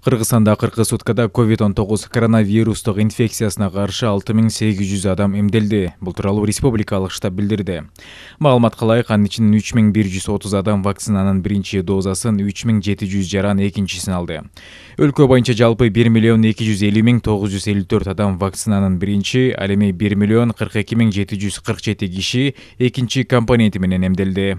Қырғысанда 40 суткада COVID-19 коронавирустық инфекциясына қаршы 6800 адам емделді. Бұл тұралу республикалық штаб білдірді. Мағалмат қалай ан үшін 3130 адам вакцинаның бірінші дозасын 3700 жаран екіншісін алды. Өлкө бойынша жалпы 1 250 954 адам вакцинаның бірінші, әлеме 1 миллион 42 747 екінші компонентімен менен емделді.